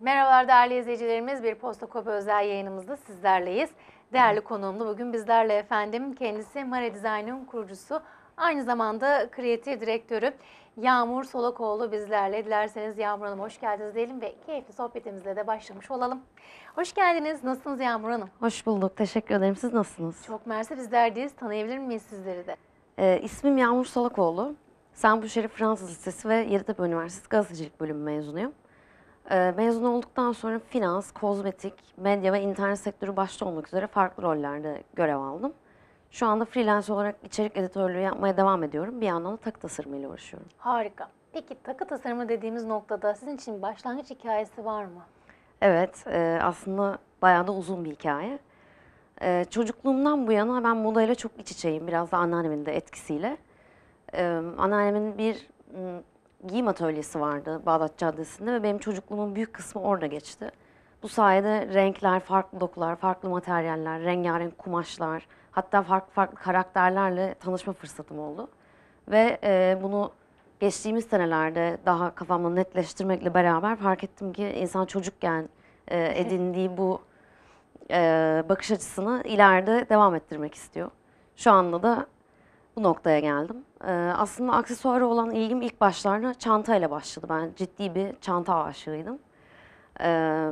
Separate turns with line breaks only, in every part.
Merhabalar değerli izleyicilerimiz. Bir Posta Kopi özel yayınımızda sizlerleyiz. Değerli konuğumda bugün bizlerle efendim. Kendisi Mare Design'ın kurucusu. Aynı zamanda kreatif direktörü Yağmur Solakoğlu bizlerle. Dilerseniz Yağmur Hanım hoş geldiniz diyelim ve keyifli sohbetimizle de başlamış olalım. Hoş geldiniz. Nasılsınız Yağmur Hanım?
Hoş bulduk. Teşekkür ederim. Siz nasılsınız?
Çok mersi bizlerdeyiz Tanıyabilir miyiz sizleri de?
Ee, ismim Yağmur Solakoğlu. Saint Fransız Lisesi ve Yeditepe Üniversitesi Gazetecilik Bölümü mezunuyum. Ee, mezun olduktan sonra finans, kozmetik, medya ve internet sektörü başta olmak üzere farklı rollerde görev aldım. Şu anda freelance olarak içerik editörlüğü yapmaya devam ediyorum. Bir yandan da takı ile uğraşıyorum.
Harika. Peki takı tasarımı dediğimiz noktada sizin için başlangıç hikayesi var mı?
Evet, e, aslında bayağı da uzun bir hikaye. E, çocukluğumdan bu yana ben modayla çok iç içeyim. Biraz da anneannemin de etkisiyle. E, anneannemin bir giyim atölyesi vardı Bağdat Caddesi'nde ve benim çocukluğumun büyük kısmı orada geçti. Bu sayede renkler, farklı dokular, farklı materyaller, rengarenk kumaşlar, hatta farklı farklı karakterlerle tanışma fırsatım oldu. Ve e, bunu geçtiğimiz senelerde daha kafamda netleştirmekle beraber fark ettim ki insan çocukken e, edindiği bu e, bakış açısını ileride devam ettirmek istiyor. Şu anda da bu noktaya geldim. Ee, aslında aksesuarı olan ilgim ilk başlarına çanta ile başladı. Ben ciddi bir çanta aşığıydım. Ee,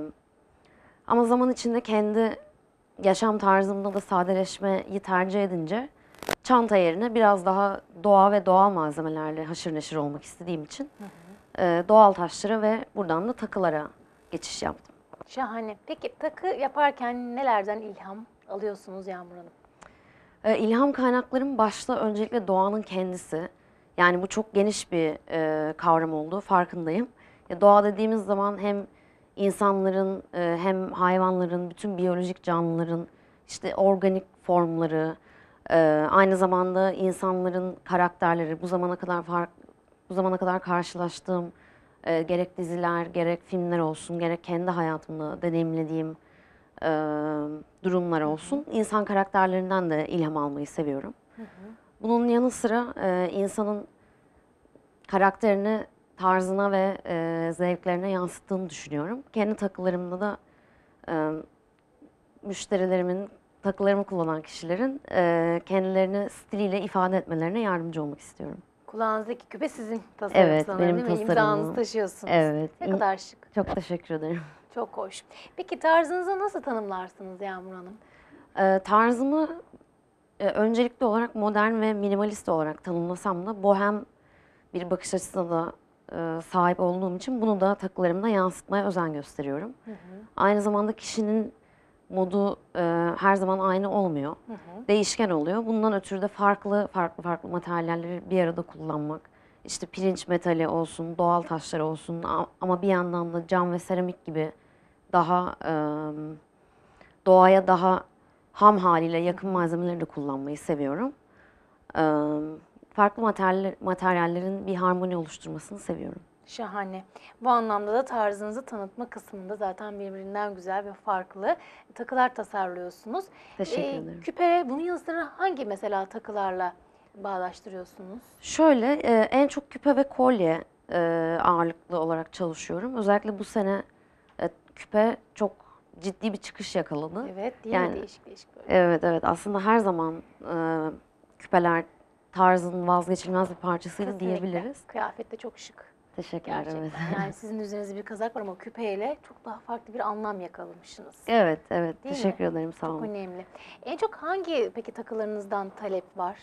ama zaman içinde kendi yaşam tarzımda da sadeleşmeyi tercih edince çanta yerine biraz daha doğa ve doğal malzemelerle haşır neşir olmak istediğim için hı hı. E, doğal taşlara ve buradan da takılara geçiş yaptım.
Şahane. Peki takı yaparken nelerden ilham alıyorsunuz Yağmur Hanım?
Ee, ilham kaynaklarım başta öncelikle doğanın kendisi. Yani bu çok geniş bir e, kavram oldu, farkındayım. Ya, doğa dediğimiz zaman hem insanların e, hem hayvanların, bütün biyolojik canlıların işte organik formları, e, aynı zamanda insanların karakterleri, bu zamana kadar fark, bu zamana kadar karşılaştığım e, gerek diziler, gerek filmler olsun, gerek kendi hayatımda deneyimlediğim e, durumlar olsun. İnsan karakterlerinden de ilham almayı seviyorum. Hı hı. Bunun yanı sıra e, insanın karakterini tarzına ve e, zevklerine yansıttığını düşünüyorum. Kendi takılarımda da e, müşterilerimin, takılarımı kullanan kişilerin e, kendilerini stiliyle ifade etmelerine yardımcı olmak istiyorum.
Kulağınızdaki küpe sizin tasarım evet, sanırım benim değil mi? İmzanızı taşıyorsunuz. Evet. Ne kadar şık.
Çok teşekkür ederim.
Çok hoş. Peki tarzınızı nasıl tanımlarsınız Yağmur Hanım?
Ee, tarzımı e, öncelikli olarak modern ve minimalist olarak tanımlasam da bohem bir bakış açısına da e, sahip olduğum için bunu da takılarımda yansıtmaya özen gösteriyorum. Hı hı. Aynı zamanda kişinin modu e, her zaman aynı olmuyor. Hı hı. Değişken oluyor. Bundan ötürü de farklı farklı farklı materyalleri bir arada kullanmak, işte pirinç metali olsun, doğal taşları olsun ama bir yandan da cam ve seramik gibi daha e, doğaya daha ham haliyle yakın malzemeleri de kullanmayı seviyorum. E, farklı materyaller, materyallerin bir harmoni oluşturmasını seviyorum.
Şahane. Bu anlamda da tarzınızı tanıtma kısmında zaten birbirinden güzel ve farklı takılar tasarlıyorsunuz. Teşekkür ee, Küpe bunun yanı sıra hangi mesela takılarla bağdaştırıyorsunuz?
Şöyle e, en çok küpe ve kolye e, ağırlıklı olarak çalışıyorum. Özellikle bu sene e, küpe çok ciddi bir çıkış yakaladı.
Evet değil yani, mi? Değişik değişik böyle.
Evet evet aslında her zaman e, küpeler tarzın vazgeçilmez bir parçasıydı Kesinlikle. diyebiliriz.
Kıyafette çok şık. Teşekkür ederim. Yani sizin üzerinizde bir kazak var ama küpeyle çok daha farklı bir anlam yakalamışsınız. Evet, evet. Değil Teşekkür mi? ederim. Sağ olun. Çok önemli. En çok hangi peki takılarınızdan talep var?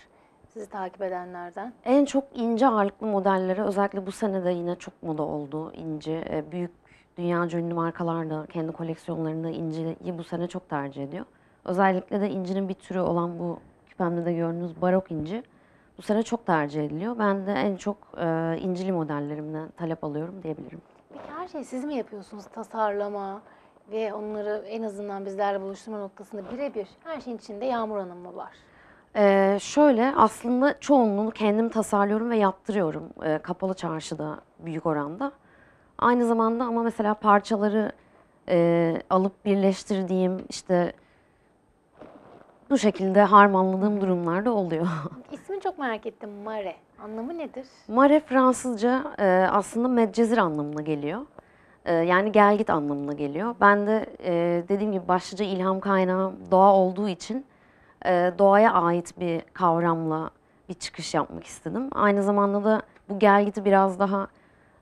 Sizi takip edenlerden.
En çok ince ağırlıklı modellere özellikle bu sene de yine çok moda oldu ince. E, büyük dünya ünlü markalar da kendi koleksiyonlarında inceyi bu sene çok tercih ediyor. Özellikle de incinin bir türü olan bu küpemde de gördüğünüz barok inci bu sene çok tercih ediliyor. Ben de en çok e, incili modellerimden talep alıyorum diyebilirim.
Peki her şeyi siz mi yapıyorsunuz? Tasarlama ve onları en azından bizlerle buluşturma noktasında birebir her şeyin içinde Yağmur Hanım mı var?
Ee, şöyle aslında çoğunluğunu kendim tasarlıyorum ve yaptırıyorum ee, kapalı çarşıda büyük oranda. Aynı zamanda ama mesela parçaları e, alıp birleştirdiğim işte bu şekilde harmanladığım durumlar da oluyor.
İsmini çok merak ettim Mare. Anlamı nedir?
Mare Fransızca e, aslında medcezir anlamına geliyor. E, yani gel git anlamına geliyor. Ben de e, dediğim gibi başlıca ilham kaynağı doğa olduğu için e, doğaya ait bir kavramla bir çıkış yapmak istedim. Aynı zamanda da bu gelgiti biraz daha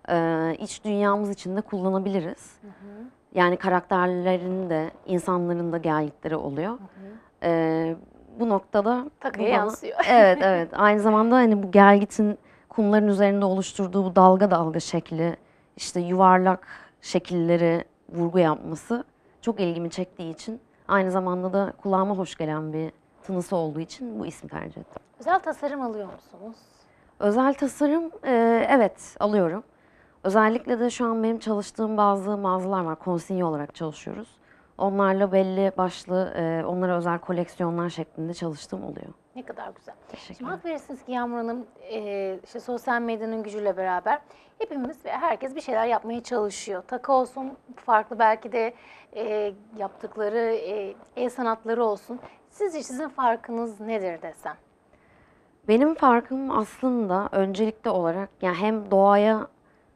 e, iç dünyamız içinde kullanabiliriz. Hı hı. Yani karakterlerin de insanların da gelgitleri oluyor. Hı hı. E, bu noktada takıya yansıyor. Evet evet. Aynı zamanda hani bu gelgitin kumların üzerinde oluşturduğu bu dalga dalga şekli, işte yuvarlak şekilleri vurgu yapması çok ilgimi çektiği için aynı zamanda da kulağıma hoş gelen bir tınısı olduğu için bu ismi tercih ettim.
Özel tasarım alıyor musunuz?
Özel tasarım e, evet alıyorum. Özellikle de şu an benim çalıştığım bazı mağazalar var. Konsinye olarak çalışıyoruz. Onlarla belli başlı e, onlara özel koleksiyonlar şeklinde çalıştığım oluyor.
Ne kadar güzel. Teşekkür Şimdi hak verirsiniz ki Yağmur Hanım e, işte sosyal medyanın gücüyle beraber hepimiz ve herkes bir şeyler yapmaya çalışıyor. Takı olsun farklı belki de e, yaptıkları e, el sanatları olsun. Sizce sizin farkınız nedir desem?
Benim farkım aslında öncelikli olarak yani hem doğaya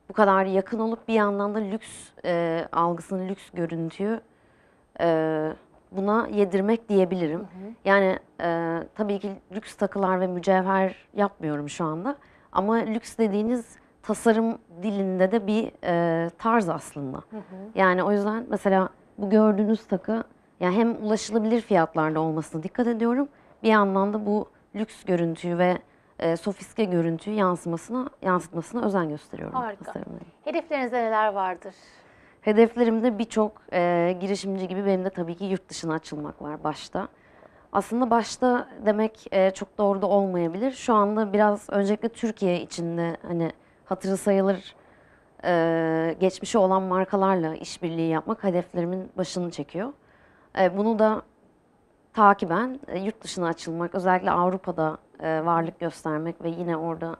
bu kadar yakın olup bir yandan da lüks e, algısını, lüks görüntüyü e, buna yedirmek diyebilirim. Hı hı. Yani e, tabii ki lüks takılar ve mücevher yapmıyorum şu anda. Ama lüks dediğiniz tasarım dilinde de bir e, tarz aslında. Hı hı. Yani o yüzden mesela bu gördüğünüz takı yani hem ulaşılabilir fiyatlarda olmasına dikkat ediyorum. Bir yandan da bu lüks görüntüyü ve e, sofistike görüntüyü yansımasına yansıtmasına özen gösteriyorum. Harika.
Hedeflerinizde neler vardır?
Hedeflerimde birçok e, girişimci gibi benim de tabii ki yurt dışına açılmak var başta. Aslında başta demek e, çok doğru da olmayabilir. Şu anda biraz öncelikle Türkiye içinde hani hatırı sayılır e, geçmişi olan markalarla işbirliği yapmak hedeflerimin başını çekiyor. E, bunu da takiben e, yurt dışına açılmak, özellikle Avrupa'da e, varlık göstermek ve yine orada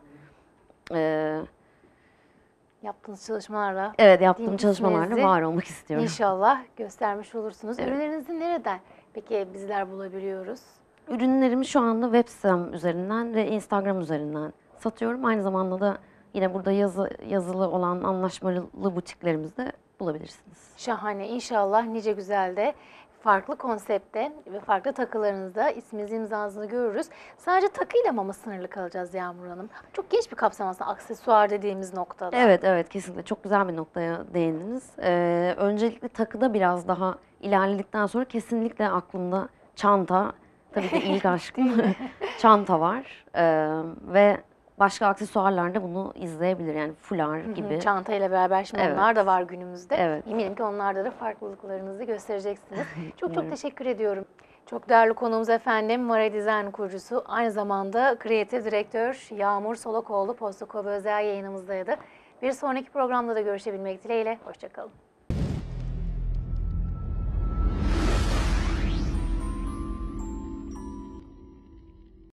yaptığınız çalışmalarla evet yaptığım çalışmalarla var olmak istiyorum. İnşallah göstermiş olursunuz. Evet. Ürünlerinizi nereden peki bizler bulabiliyoruz?
Ürünlerimi şu anda web sitem üzerinden ve Instagram üzerinden satıyorum. Aynı zamanda da yine burada yazı, yazılı olan anlaşmalı butiklerimizde bulabilirsiniz.
Şahane inşallah nice güzel de farklı konsepte ve farklı takılarınızda isminiz imzanızı görürüz. Sadece takıyla mı, mı sınırlı kalacağız Yağmur Hanım? Çok geniş bir kapsam aslında aksesuar dediğimiz noktada. Evet
evet kesinlikle çok güzel bir noktaya değindiniz. Ee, öncelikle takıda biraz daha ilerledikten sonra kesinlikle aklımda çanta, tabii ki ilk aşkım çanta var ee, ve başka aksesuarlarda bunu izleyebilir. Yani fular gibi. Hı hı, çantayla beraber şimdi evet. onlar da var günümüzde. Evet. Eminim
ki onlarda da farklılıklarınızı göstereceksiniz. çok çok teşekkür ediyorum. Çok değerli konuğumuz efendim Mara Design kurucusu, aynı zamanda kreatif direktör Yağmur Solakoğlu Posta Kobe Özel yayınımızdaydı. Bir sonraki programda da görüşebilmek dileğiyle. Hoşçakalın.